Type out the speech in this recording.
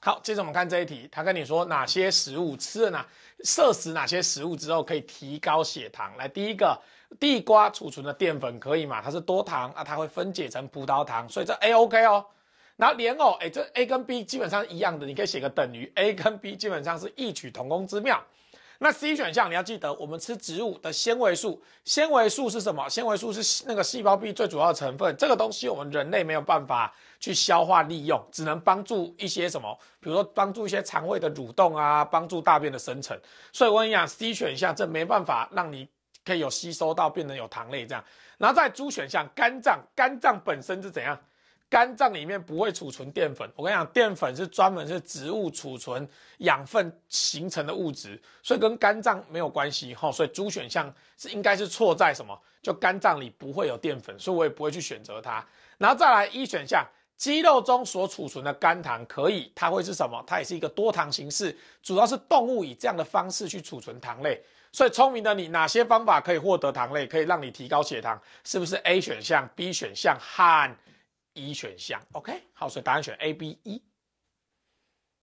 好，接着我们看这一题，他跟你说哪些食物吃了呢？摄食哪些食物之后可以提高血糖？来，第一个，地瓜储存的淀粉可以吗？它是多糖，啊，它会分解成葡萄糖，所以这 A OK 哦。那莲藕，哎，这 A 跟 B 基本上一样的，你可以写个等于 A 跟 B，基本上是异曲同工之妙。那 C 选项你要记得，我们吃植物的纤维素，纤维素是什么？纤维素是那个细胞壁最主要的成分。这个东西我们人类没有办法去消化利用，只能帮助一些什么，比如说帮助一些肠胃的蠕动啊，帮助大便的生成。所以我跟你讲，C 选项这没办法让你可以有吸收到变成有糖类这样。然后在 D 选项，肝脏肝脏本身是怎样？肝脏里面不会储存淀粉，我跟你讲，淀粉是专门是植物储存养分形成的物质，所以跟肝脏没有关系哈。所以，猪选项是应该是错在什么？就肝脏里不会有淀粉，所以我也不会去选择它。然后再来一选项，肌肉中所储存的肝糖可以，它会是什么？它也是一个多糖形式，主要是动物以这样的方式去储存糖类。所以，聪明的你，哪些方法可以获得糖类，可以让你提高血糖？是不是 A 选项、B 选项和？一选项，OK，好，所以答案选 A、B、E。